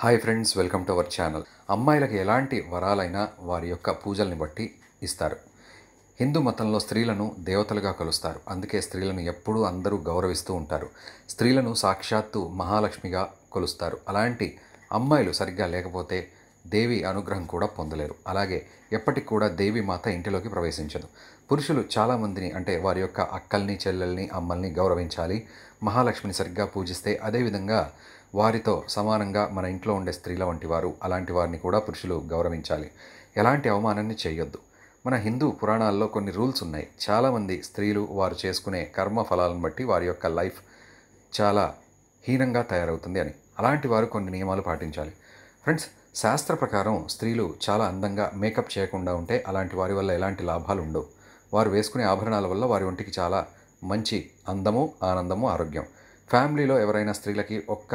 hi friends welcome to our channel అమ్మాయిలకు ఎలాంటి వరాలైనా వారి యొక్క పూజల్ని బట్టి ఇస్తారు హిందూ మతంలో స్త్రీలను దేవతలుగా కలుస్తారు అందుకే స్త్రీలను ఎప్పుడూ అందరూ గౌరవిస్తూ ఉంటారు స్త్రీలను సాక్షాత్తు మహాలక్ష్మిగా కొలుస్తారు అలాంటి అమ్మాయిలు సరిగ్గా లేకపోతే దేవి అనుగ్రహం కూడా పొందలేరు అలాగే ఎప్పటికి కూడా దేవి మాత ఇంటిలోకి ప్రవేశించదు పురుషులు చాలామందిని అంటే వారి యొక్క అక్కల్ని చెల్లెల్ని అమ్మల్ని గౌరవించాలి మహాలక్ష్మిని సరిగ్గా పూజిస్తే అదేవిధంగా వారితో సమానంగా మన ఇంట్లో ఉండే స్త్రీల వంటి వారు అలాంటి వారిని కూడా పురుషులు గౌరవించాలి ఎలాంటి అవమానాన్ని చేయొద్దు మన హిందూ పురాణాల్లో కొన్ని రూల్స్ ఉన్నాయి చాలామంది స్త్రీలు వారు చేసుకునే కర్మ ఫలాలను బట్టి వారి యొక్క లైఫ్ చాలా హీనంగా తయారవుతుంది అని అలాంటి వారు కొన్ని నియమాలు పాటించాలి ఫ్రెండ్స్ శాస్త్ర ప్రకారం స్త్రీలు చాలా అందంగా మేకప్ చేయకుండా ఉంటే అలాంటి వారి వల్ల ఎలాంటి లాభాలు ఉండవు వారు వేసుకునే ఆభరణాల వల్ల వారి ఒంటికి చాలా మంచి అందము ఆనందము ఆరోగ్యం ఫ్యామిలీలో ఎవరైనా స్త్రీలకి ఒక్క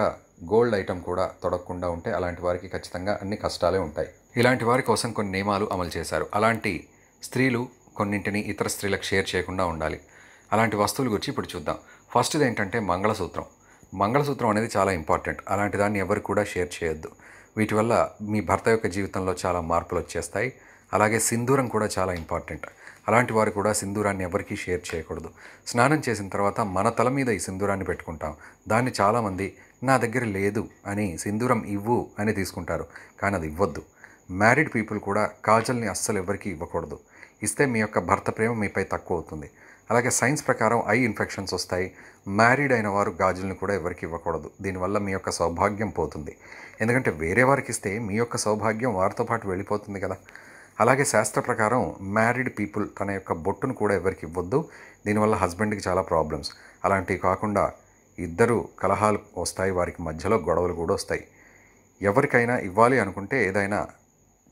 గోల్డ్ ఐటెం కూడా తొడగకుండా ఉంటే అలాంటి వారికి ఖచ్చితంగా అన్ని కష్టాలే ఉంటాయి ఇలాంటి వారి కోసం కొన్ని నియమాలు అమలు చేశారు అలాంటి స్త్రీలు కొన్నింటిని ఇతర స్త్రీలకు షేర్ చేయకుండా ఉండాలి అలాంటి వస్తువుల గురించి ఇప్పుడు చూద్దాం ఫస్ట్ది ఏంటంటే మంగళసూత్రం మంగళసూత్రం అనేది చాలా ఇంపార్టెంట్ అలాంటి దాన్ని ఎవరు కూడా షేర్ చేయొద్దు వీటి వల్ల మీ భర్త యొక్క జీవితంలో చాలా మార్పులు వచ్చేస్తాయి అలాగే సింధూరం కూడా చాలా ఇంపార్టెంట్ అలాంటి వారు కూడా సింధూరాన్ని ఎవరికీ షేర్ చేయకూడదు స్నానం చేసిన తర్వాత మన తల మీద ఈ సింధూరాన్ని పెట్టుకుంటాం దాన్ని చాలామంది నా దగ్గర లేదు అని సింధూరం ఇవ్వు అని తీసుకుంటారు కానీ అది ఇవ్వద్దు మ్యారీడ్ పీపుల్ కూడా కాజల్ని అస్సలు ఎవరికి ఇవ్వకూడదు ఇస్తే మీ యొక్క భర్త ప్రేమ మీపై తక్కువ అవుతుంది అలాగే సైన్స్ ప్రకారం ఐ ఇన్ఫెక్షన్స్ వస్తాయి మ్యారీడ్ అయిన వారు గాజులను కూడా ఎవరికి ఇవ్వకూడదు దీనివల్ల మీ యొక్క సౌభాగ్యం పోతుంది ఎందుకంటే వేరే వారికి ఇస్తే మీ యొక్క సౌభాగ్యం వారితో పాటు వెళ్ళిపోతుంది కదా అలాగే శాస్త్ర ప్రకారం మ్యారీడ్ పీపుల్ తన యొక్క బొట్టును కూడా ఎవరికి ఇవ్వద్దు దీనివల్ల హస్బెండ్కి చాలా ప్రాబ్లమ్స్ అలాంటివి కాకుండా ఇద్దరు కలహాలు వస్తాయి వారికి మధ్యలో గొడవలు కూడా వస్తాయి ఎవరికైనా ఇవ్వాలి అనుకుంటే ఏదైనా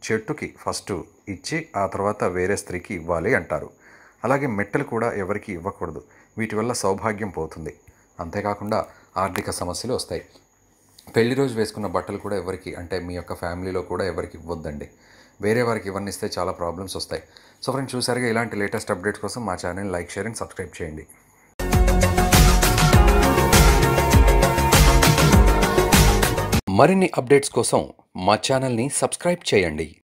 చెట్టుకి ఫస్ట్ ఇచ్చి ఆ తర్వాత వేరే స్త్రీకి ఇవ్వాలి అంటారు అలాగే మెట్టలు కూడా ఎవరికి ఇవ్వకూడదు వీటి వల్ల సౌభాగ్యం పోతుంది అంతేకాకుండా ఆర్థిక సమస్యలు వస్తాయి పెళ్లి రోజు వేసుకున్న బట్టలు కూడా ఎవరికి అంటే మీ యొక్క ఫ్యామిలీలో కూడా ఎవరికి ఇవ్వద్దండి వేరే వారికి ఇవన్నీ ఇస్తే చాలా ప్రాబ్లమ్స్ వస్తాయి సో ఫ్రెండ్స్ చూసారుగా ఇలాంటి లేటెస్ట్ అప్డేట్స్ కోసం మా channel like share and subscribe చేయండి మరిన్ని అప్డేట్స్ కోసం మా ఛానల్ని సబ్స్క్రైబ్ చేయండి